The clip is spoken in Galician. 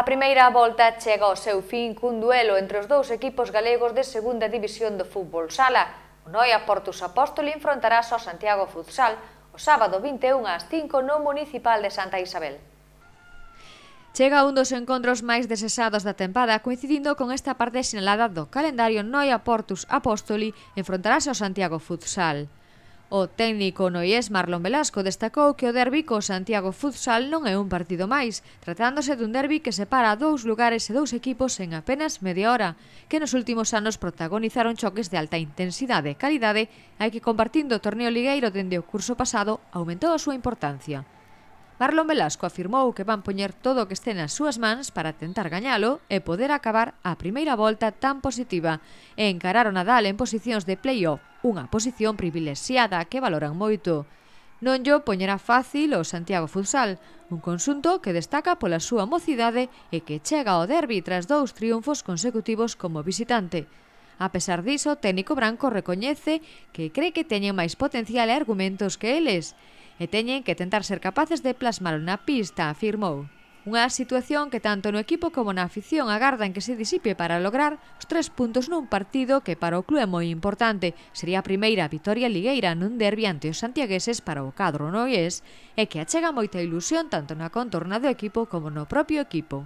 A primeira volta chega ao seu fin cun duelo entre os dous equipos galegos de segunda división do fútbol sala. O Noia Portus Apóstoli enfrontarás ao Santiago Futsal o sábado 21 ás 5 no Municipal de Santa Isabel. Chega un dos encontros máis desesados da tempada coincidindo con esta parte sinalada do calendario Noia Portus Apóstoli enfrontarase ao Santiago Futsal. O técnico noies Marlon Velasco destacou que o derbi co Santiago Futsal non é un partido máis, tratándose dun derbi que separa dous lugares e dous equipos en apenas media hora, que nos últimos anos protagonizaron choques de alta intensidade e calidade, hai que compartindo o torneo ligueiro dende o curso pasado aumentou a súa importancia. Marlon Velasco afirmou que van poñer todo o que este nas súas mans para tentar gañalo e poder acabar a primeira volta tan positiva e encarar o Nadal en posicións de play-off, unha posición privilexiada que valoran moito. Non yo poñera fácil o Santiago Futsal, un consunto que destaca pola súa mocidade e que chega ao derbi tras dous triunfos consecutivos como visitante. A pesar diso, técnico branco recoñece que cree que teñen máis potencial e argumentos que eles e teñen que tentar ser capaces de plasmar na pista, afirmou. Unha situación que tanto no equipo como na afición agardan que se disipe para lograr os tres puntos nun partido que para o club é moi importante. Sería a primeira vitoria ligueira nun derbi ante os santiagueses para o cadro noies e que achega moita ilusión tanto na contorna do equipo como no propio equipo.